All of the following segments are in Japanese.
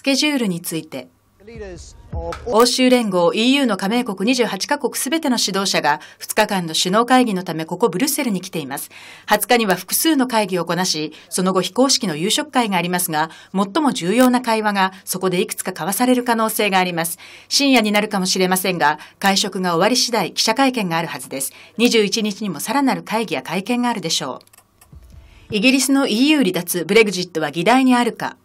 スケジュールについて、欧州連合 EU の加盟国28カ国すべての指導者が2日間の首脳会議のためここブルッセルに来ています。20日には複数の会議をこなし、その後非公式の夕食会がありますが、最も重要な会話がそこでいくつか交わされる可能性があります。深夜になるかもしれませんが、会食が終わり次第記者会見があるはずです。21日にもさらなる会議や会見があるでしょう。イギリスの EU 離脱、ブレグジットは議題にあるか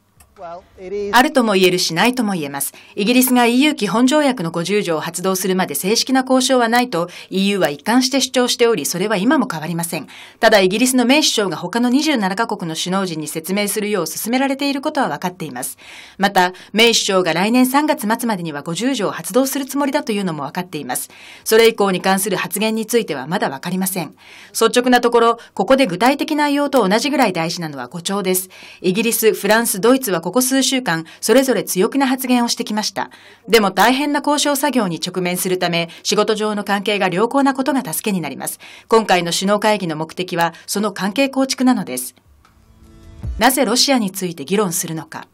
あるとも言えるしないとも言えます。イギリスが EU 基本条約の50条を発動するまで正式な交渉はないと EU は一貫して主張しており、それは今も変わりません。ただイギリスのメイ首相が他の27カ国の首脳陣に説明するよう進められていることは分かっています。また、メイ首相が来年3月末までには50条を発動するつもりだというのも分かっています。それ以降に関する発言についてはまだ分かりません。率直なところ、ここで具体的内容と同じぐらい大事なのは誇張です。イギリス、フランス、ドイツはここ数週間、それぞれ強気な発言をしてきました。でも大変な交渉作業に直面するため、仕事上の関係が良好なことが助けになります。今回の首脳会議の目的は、その関係構築なのです。なぜロシアについて議論するのか。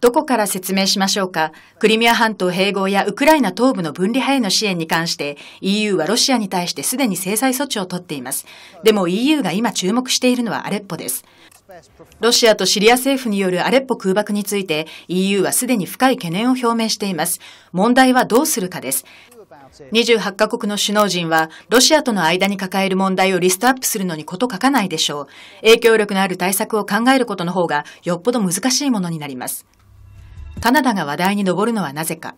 どこから説明しましょうかクリミア半島併合やウクライナ東部の分離派への支援に関して EU はロシアに対してすでに制裁措置を取っています。でも EU が今注目しているのはアレッポです。ロシアとシリア政府によるアレッポ空爆について EU はすでに深い懸念を表明しています。問題はどうするかです。28カ国の首脳陣は、ロシアとの間に抱える問題をリストアップするのにこと書かないでしょう。影響力のある対策を考えることの方がよっぽど難しいものになります。カナダが話題に上るのはなぜか。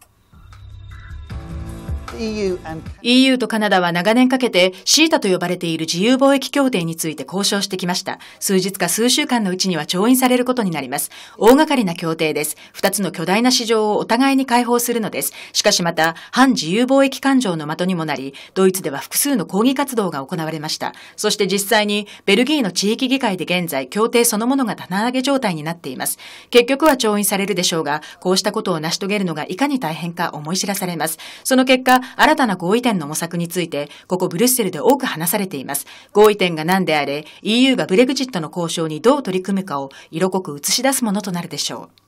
EU とカナダは長年かけてシータと呼ばれている自由貿易協定について交渉してきました。数日か数週間のうちには調印されることになります。大掛かりな協定です。二つの巨大な市場をお互いに開放するのです。しかしまた、反自由貿易感情の的にもなり、ドイツでは複数の抗議活動が行われました。そして実際にベルギーの地域議会で現在協定そのものが棚上げ状態になっています。結局は調印されるでしょうが、こうしたことを成し遂げるのがいかに大変か思い知らされます。その結果、新たな合意点の模索について、ここブリュッセルで多く話されています。合意点が何であれ、EU がブレグジットの交渉にどう取り組むかを色濃く映し出すものとなるでしょう。